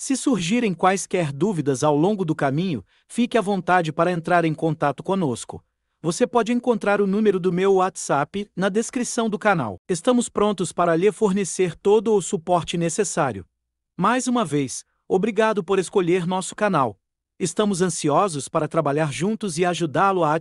Se surgirem quaisquer dúvidas ao longo do caminho, fique à vontade para entrar em contato conosco. Você pode encontrar o número do meu WhatsApp na descrição do canal. Estamos prontos para lhe fornecer todo o suporte necessário. Mais uma vez, obrigado por escolher nosso canal. Estamos ansiosos para trabalhar juntos e ajudá-lo a